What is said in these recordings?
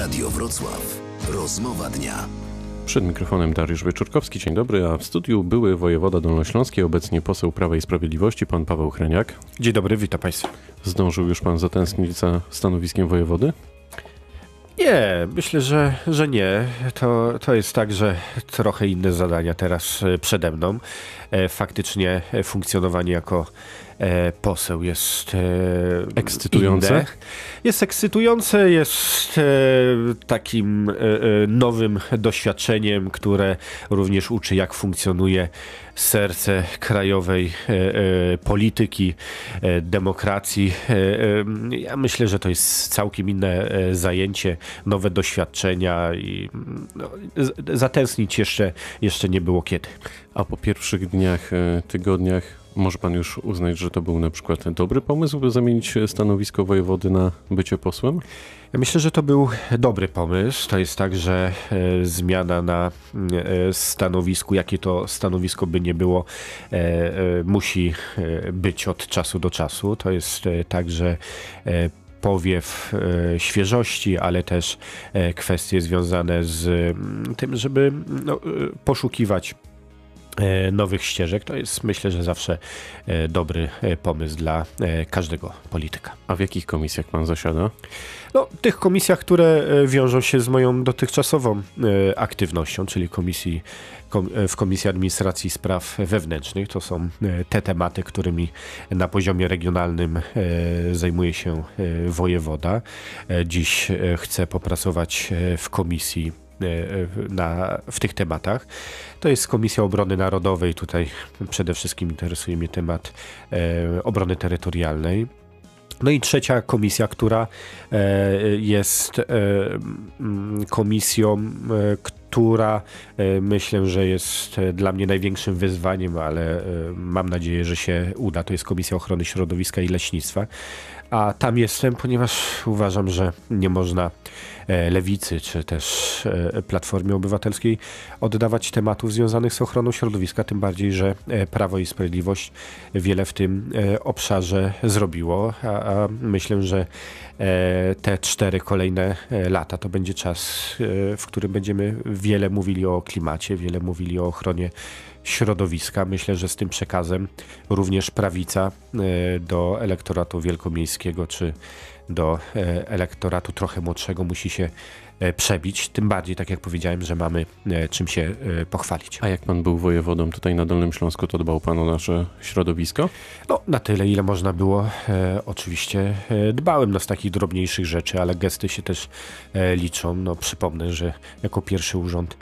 Radio Wrocław. Rozmowa dnia. Przed mikrofonem Dariusz Wieczorkowski. Dzień dobry, a w studiu były wojewoda dolnośląski, obecnie poseł Prawa i Sprawiedliwości, pan Paweł Hreniak. Dzień dobry, witam państwa. Zdążył już pan zatęsknić za stanowiskiem wojewody? Nie, myślę, że, że nie. To, to jest tak, że trochę inne zadania teraz e, przede mną. E, faktycznie e, funkcjonowanie jako E, poseł jest e, ekscytujące. Jest ekscytujące, jest e, takim nowym doświadczeniem, które również uczy, jak funkcjonuje serce krajowej polityki, demokracji. Ja myślę, że to jest całkiem inne zajęcie, nowe doświadczenia i no, zatęsknić jeszcze, jeszcze nie było kiedy. A po pierwszych dniach, tygodniach może pan już uznać, że to był na przykład dobry pomysł, by zamienić stanowisko wojewody na bycie posłem? Ja myślę, że to był dobry pomysł. To jest tak, że e, zmiana na e, stanowisku, jakie to stanowisko by nie było, e, musi być od czasu do czasu. To jest tak, że powiew świeżości, ale też kwestie związane z mm, tym, żeby no, poszukiwać E, nowych ścieżek, to jest myślę, że zawsze e, dobry e, pomysł dla każdego polityka. A w jakich komisjach pan zasiada? No, tych komisjach, które wiążą się z moją dotychczasową aktywnością, czyli komisji, w Komisji Administracji Spraw Wewnętrznych. To są te tematy, którymi na poziomie regionalnym zajmuje się wojewoda. Dziś chcę popracować w komisji E, na, w tych tematach. To jest Komisja Obrony Narodowej. Tutaj przede wszystkim interesuje mnie temat e, obrony terytorialnej. No i trzecia komisja, która e, jest e, mm, komisją, która myślę, że jest dla mnie największym wyzwaniem, ale mam nadzieję, że się uda. To jest Komisja Ochrony Środowiska i Leśnictwa a tam jestem, ponieważ uważam, że nie można e, lewicy czy też e, Platformie Obywatelskiej oddawać tematów związanych z ochroną środowiska, tym bardziej, że e, Prawo i Sprawiedliwość wiele w tym obszarze zrobiło, a, a myślę, że te cztery kolejne lata to będzie czas, w którym będziemy wiele mówili o klimacie, wiele mówili o ochronie środowiska. Myślę, że z tym przekazem również prawica e, do elektoratu wielkomiejskiego czy do e, elektoratu trochę młodszego musi się e, przebić. Tym bardziej, tak jak powiedziałem, że mamy czym się pochwalić. A jak pan był wojewodą tutaj na Dolnym Śląsku, to dbał pan o nasze środowisko? No, na tyle, ile można było. oczywiście dbałem no, z takich drobniejszych rzeczy, ale gesty się też liczą. No, przypomnę, że jako pierwszy urząd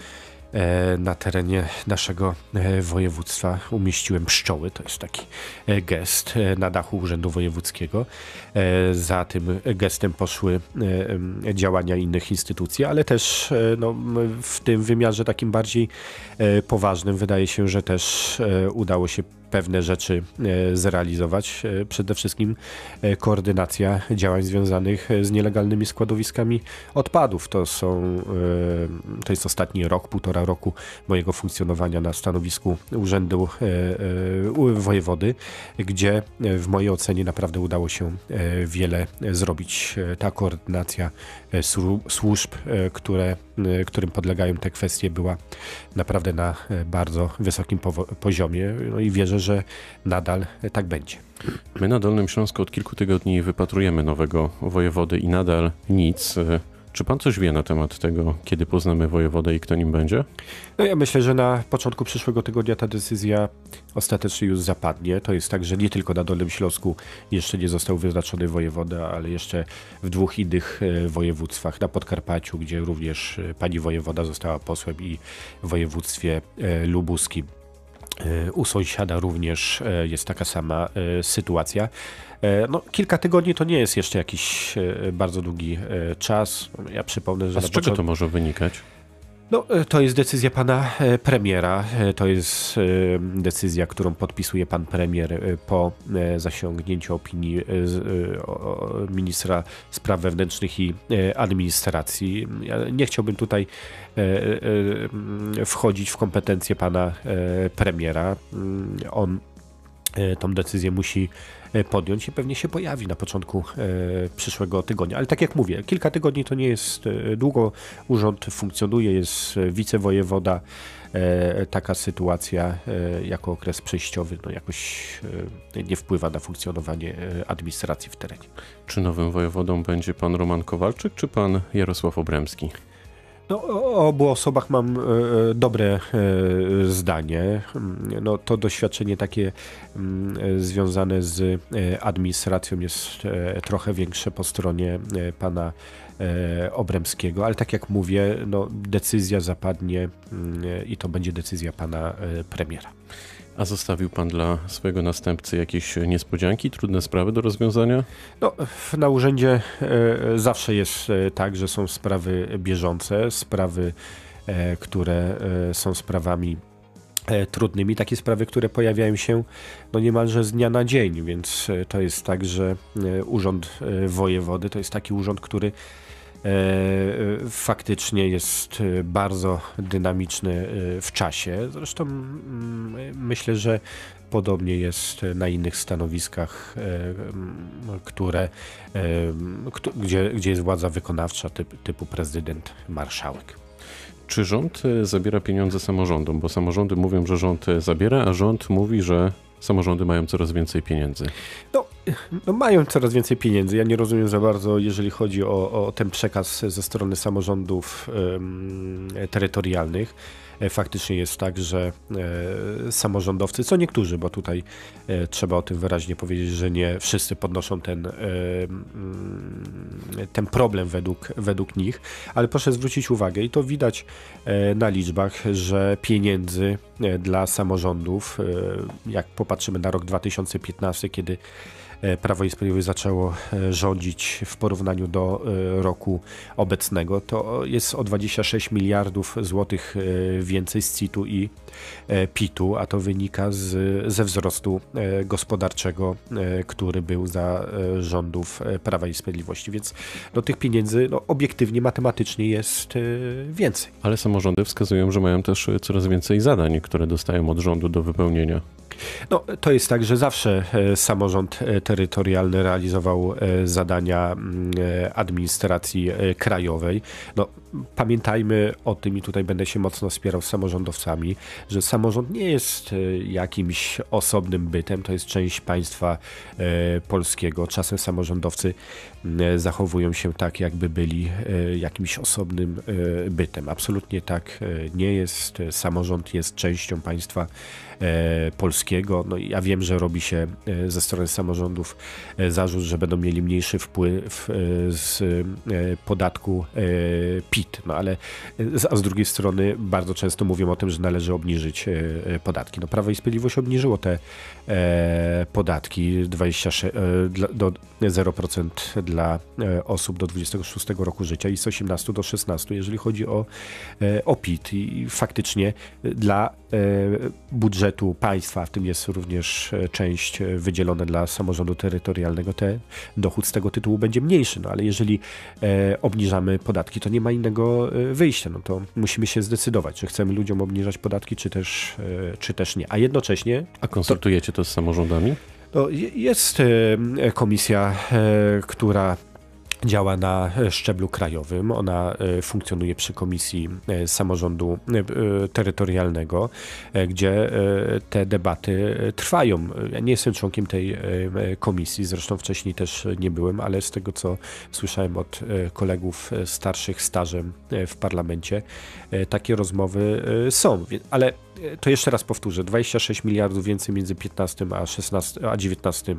E, na terenie naszego e, województwa umieściłem pszczoły, to jest taki e, gest na dachu Urzędu Wojewódzkiego. Za tym gestem poszły działania innych instytucji, ale też no, w tym wymiarze takim bardziej poważnym wydaje się, że też udało się pewne rzeczy e, zrealizować. E, przede wszystkim e, koordynacja działań związanych z nielegalnymi składowiskami odpadów. To, są, to jest ostatni rok, półtora roku mojego funkcjonowania na stanowisku Urzędu Wojewody, gdzie w mojej ocenie naprawdę udało się wiele zrobić. Ta koordynacja służb, które, którym podlegają te kwestie, była naprawdę na bardzo wysokim poziomie. No i wierzę, wierzę, że nadal tak będzie. My na Dolnym Śląsku od kilku tygodni wypatrujemy nowego wojewody i nadal nic. Czy pan coś wie na temat tego, kiedy poznamy wojewodę i kto nim będzie? No ja myślę, że na początku przyszłego tygodnia ta decyzja ostatecznie już zapadnie. To jest tak, że nie tylko na Dolnym Śląsku jeszcze nie został wyznaczony wojewoda, ale jeszcze w dwóch innych e, województwach. Na Podkarpaciu, gdzie również e, pani wojewoda została posłem i w województwie e, lubuskim. E, u sąsiada również e, jest taka sama e, sytuacja. No, kilka tygodni to nie jest jeszcze jakiś bardzo długi czas. Ja przypomnę, że. A z czego to może wynikać? No, e, to jest decyzja pana e, premiera. E, to jest decyzja, którą podpisuje pan premier po zasiągnięciu opinii ministra spraw wewnętrznych i administracji. Ja nie chciałbym tutaj wchodzić w kompetencje pana premiera. Mm, on E, tą decyzję musi e, podjąć i pewnie się pojawi na początku e, przyszłego tygodnia. Ale tak jak mówię, kilka tygodni to nie jest długo. Urząd funkcjonuje, jest wicewojewoda. Taka sytuacja jako okres przejściowy no jakoś nie wpływa na funkcjonowanie administracji w terenie. Czy nowym wojewodą będzie pan Roman Kowalczyk czy pan Jarosław Obremski? No, o obu osobach mam e, e, dobre e, zdanie. Mm, no, to doświadczenie takie mm, związane z administracją jest trochę większe po stronie pana Obremskiego, ale tak jak mówię, no, decyzja zapadnie mm, i to będzie decyzja pana premiera. A zostawił pan dla swojego następcy jakieś niespodzianki, trudne sprawy do rozwiązania? No, na urzędzie e, zawsze jest e, tak, że są sprawy bieżące, sprawy, e, które są sprawami trudnymi, takie sprawy, które pojawiają się no niemalże z dnia na dzień, więc to jest tak, że Urząd Wojewody to jest taki urząd, który E, e, faktycznie jest e, bardzo dynamiczny w czasie. Zresztą mm, myślę, że podobnie jest na innych stanowiskach, które, gdzie, gdzie jest władza wykonawcza typ, typu prezydent, marszałek czy rząd zabiera pieniądze samorządom? Bo samorządy mówią, że rząd zabiera, a rząd mówi, że samorządy mają coraz więcej pieniędzy. No, no, mają coraz więcej pieniędzy. Ja nie rozumiem za bardzo, jeżeli chodzi o, o ten przekaz ze strony samorządów ym, terytorialnych E, faktycznie jest tak, że e, samorządowcy, co niektórzy, bo tutaj e, trzeba o tym wyraźnie powiedzieć, że nie wszyscy podnoszą ten, mm, ten problem według, według nich, ale proszę zwrócić uwagę i to widać na liczbach, że pieniędzy dla samorządów, jak popatrzymy na rok 2015, kiedy Prawo i Sprawiedliwość zaczęło rządzić w porównaniu do roku obecnego, to jest o 26 miliardów złotych więcej z CIT-u i e, PIT-u, a to wynika z, ze wzrostu e, gospodarczego, e, który był za rządów Prawa i Sprawiedliwości. Więc no, tych pieniędzy no, obiektywnie, matematycznie jest więcej. Ale samorządy wskazują, że mają też coraz więcej zadań, które dostają od rządu do wypełnienia. No, to jest tak, że zawsze samorząd terytorialny realizował zadania mm, administracji krajowej. No, pamiętajmy o tym i tutaj będę się mocno wspierał rozmawiał z samorządowcami, że samorząd nie jest e, jakimś osobnym bytem, to jest część państwa e, polskiego. Czasem samorządowcy E, zachowują się tak, jakby byli e, jakimś osobnym e, bytem. Absolutnie tak nie jest. Samorząd jest częścią państwa polskiego. No, ja wiem, że robi się ze strony samorządów zarzut, że będą mieli mniejszy wpływ z podatku PIT, no ale a z drugiej strony bardzo często mówią o tym, że należy obniżyć podatki. No Prawo i Sprawiedliwość obniżyło te E, podatki 26, e, do 0% dla e, osób do 26 roku życia i z 18 do 16, jeżeli chodzi o, o PIT. I faktycznie dla E, budżetu państwa, w tym jest również e, część e, wydzielona dla samorządu terytorialnego, ten dochód z tego tytułu będzie mniejszy. No ale jeżeli obniżamy podatki, to nie ma innego wyjścia. No to musimy się zdecydować, czy chcemy ludziom obniżać podatki, czy też, czy też nie. A jednocześnie. A konsultujecie to, to z samorządami? No, jest komisja, która działa na e, szczeblu krajowym. Ona e, funkcjonuje przy Komisji e, Samorządu Terytorialnego, gdzie te debaty trwają. Ja nie jestem członkiem tej komisji, zresztą wcześniej też nie byłem, ale z tego co słyszałem od kolegów starszych stażem w parlamencie, takie rozmowy są. Ale to jeszcze raz powtórzę, 26 miliardów więcej między 15 a, 16, a 19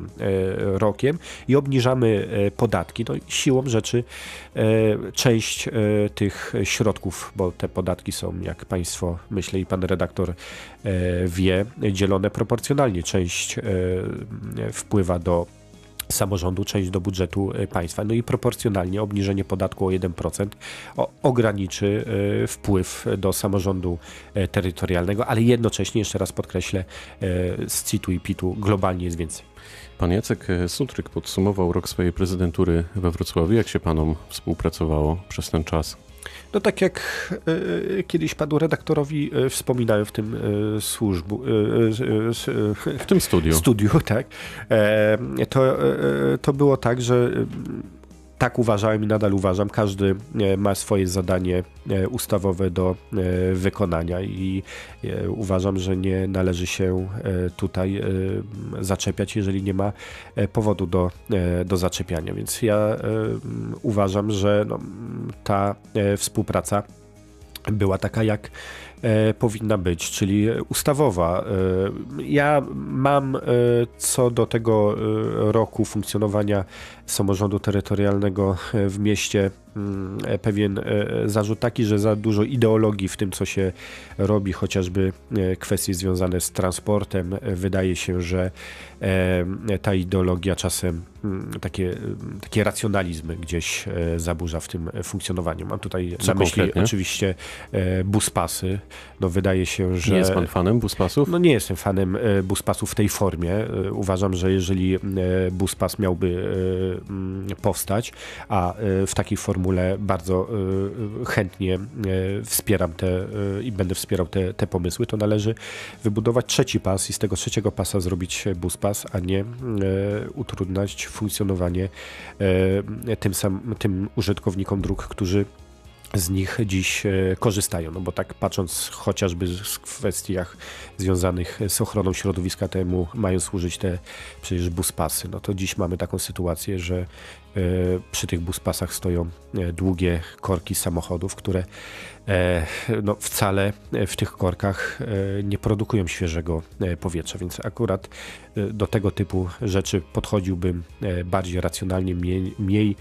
rokiem i obniżamy podatki. No, siłą rzeczy e, część e, tych środków, bo te podatki są, jak Państwo myślę i Pan redaktor e, wie, dzielone proporcjonalnie. Część wpływa do samorządu, część do budżetu państwa. No i proporcjonalnie obniżenie podatku o 1% ograniczy wpływ do samorządu terytorialnego, ale jednocześnie, jeszcze raz podkreślę, z CIT-u i PIT-u globalnie jest więcej. Pan Jacek e, Sutryk podsumował rok swojej prezydentury we Wrocławiu. Jak się panom współpracowało przez ten czas? No tak jak y, kiedyś panu redaktorowi y, wspominałem w tym y, służbu, w tym studiu. studiu tak. to, to było tak, że tak uważałem i nadal uważam. Każdy e, ma swoje zadanie e, ustawowe do e, wykonania i uważam, że nie należy się tutaj zaczepiać, jeżeli nie ma powodu do, do zaczepiania. Więc ja uważam, że no, ta współpraca była taka, jak E, powinna być, czyli ustawowa. E, ja mam e, co do tego roku funkcjonowania samorządu terytorialnego w mieście mm, pewien zarzut taki, że za dużo ideologii w tym, co się robi, chociażby kwestie związane z transportem. Wydaje się, że ta ideologia czasem mm, takie, mm, takie racjonalizmy gdzieś zaburza w tym funkcjonowaniu. Mam tutaj Co na myśli konkretnie? oczywiście buspasy, no wydaje się, że... Nie jest pan fanem buspasów? No nie jestem fanem e, buspasów w tej formie. E, uważam, że jeżeli e, buspas miałby mm, powstać, a w takiej formule bardzo chętnie wspieram te i będę wspierał te, te pomysły, to należy wybudować trzeci pas i z tego trzeciego pasa zrobić buspas, a nie utrudniać funkcjonowanie tym, sam, tym użytkownikom dróg, którzy z nich dziś e, korzystają. No bo tak patrząc chociażby w kwestiach związanych z ochroną środowiska, temu mają służyć te przecież buspasy. No to dziś mamy taką sytuację, że e, przy tych buspasach stoją e, długie korki samochodów, które no, wcale w tych korkach nie produkują świeżego powietrza, więc akurat do tego typu rzeczy podchodziłbym bardziej racjonalnie, mniej, mniej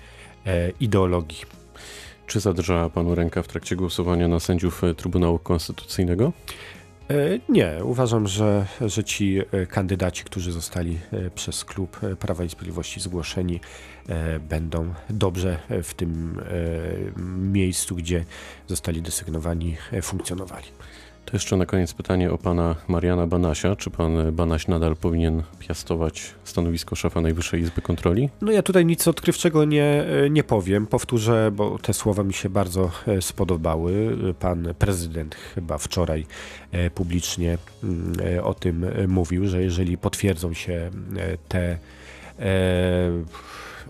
ideologii czy zadrżała panu ręka w trakcie głosowania na sędziów e, Trybunału Konstytucyjnego? E, nie, uważam, że, że ci e, kandydaci, którzy zostali przez klub Prawa i Sprawiedliwości zgłoszeni, będą dobrze w tym miejscu, gdzie zostali desygnowani, funkcjonowali. To jeszcze na koniec pytanie o pana Mariana Banasia. Czy pan Banaś nadal powinien piastować stanowisko szefa Najwyższej Izby Kontroli? No ja tutaj nic odkrywczego nie, nie powiem. Powtórzę, bo te słowa mi się bardzo e, spodobały. Pan prezydent chyba wczoraj e, publicznie mm, e, o tym mówił, że jeżeli potwierdzą się te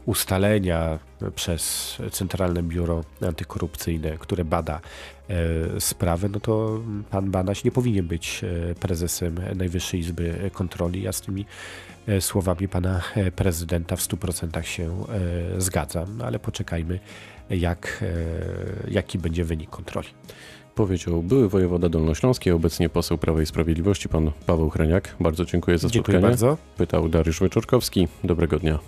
ustalenia przez Centralne Biuro Antykorupcyjne, które bada e, sprawę, no to pan Banaś nie powinien być e, prezesem Najwyższej Izby Kontroli. Ja z tymi e, słowami pana prezydenta w 100% się zgadzam, ale poczekajmy, jak, jaki będzie wynik kontroli powiedział były wojewoda dolnośląski, obecnie poseł Prawa i Sprawiedliwości, pan Paweł Hreniak. Bardzo dziękuję za spotkanie. Dziękuję bardzo. Pytał Dariusz Wyczorkowski. Dobrego dnia.